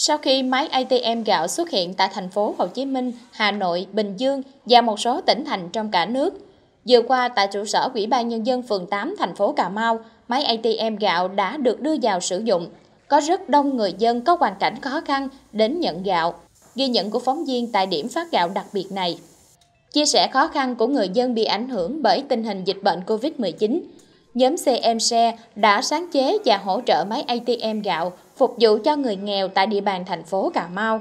Sau khi máy ATM gạo xuất hiện tại thành phố Hồ Chí Minh, Hà Nội, Bình Dương và một số tỉnh thành trong cả nước, vừa qua tại trụ sở Ủy ban Nhân dân phường 8 thành phố Cà Mau, máy ATM gạo đã được đưa vào sử dụng. Có rất đông người dân có hoàn cảnh khó khăn đến nhận gạo, ghi nhận của phóng viên tại điểm phát gạo đặc biệt này. Chia sẻ khó khăn của người dân bị ảnh hưởng bởi tình hình dịch bệnh COVID-19, Nhóm CMC đã sáng chế và hỗ trợ máy ATM gạo phục vụ cho người nghèo tại địa bàn thành phố Cà Mau.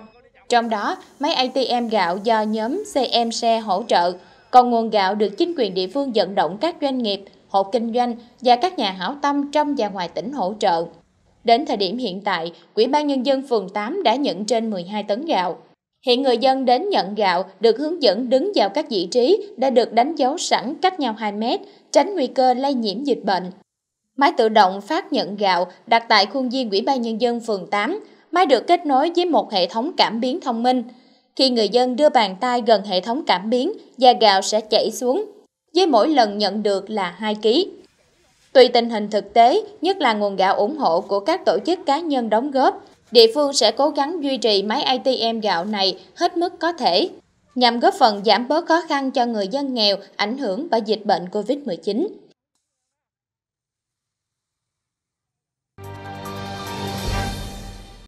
Trong đó, máy ATM gạo do nhóm CMC hỗ trợ, còn nguồn gạo được chính quyền địa phương vận động các doanh nghiệp, hộ kinh doanh và các nhà hảo tâm trong và ngoài tỉnh hỗ trợ. Đến thời điểm hiện tại, Quỹ ban Nhân dân phường 8 đã nhận trên 12 tấn gạo. Hiện người dân đến nhận gạo được hướng dẫn đứng vào các vị trí đã được đánh dấu sẵn cách nhau 2 mét, tránh nguy cơ lây nhiễm dịch bệnh. Máy tự động phát nhận gạo đặt tại khuôn viên Ủy ban Nhân dân phường 8. Máy được kết nối với một hệ thống cảm biến thông minh. Khi người dân đưa bàn tay gần hệ thống cảm biến, da gạo sẽ chảy xuống, với mỗi lần nhận được là 2 kg. Tùy tình hình thực tế, nhất là nguồn gạo ủng hộ của các tổ chức cá nhân đóng góp, Địa phương sẽ cố gắng duy trì máy ATM gạo này hết mức có thể, nhằm góp phần giảm bớt khó khăn cho người dân nghèo ảnh hưởng bởi dịch bệnh COVID-19.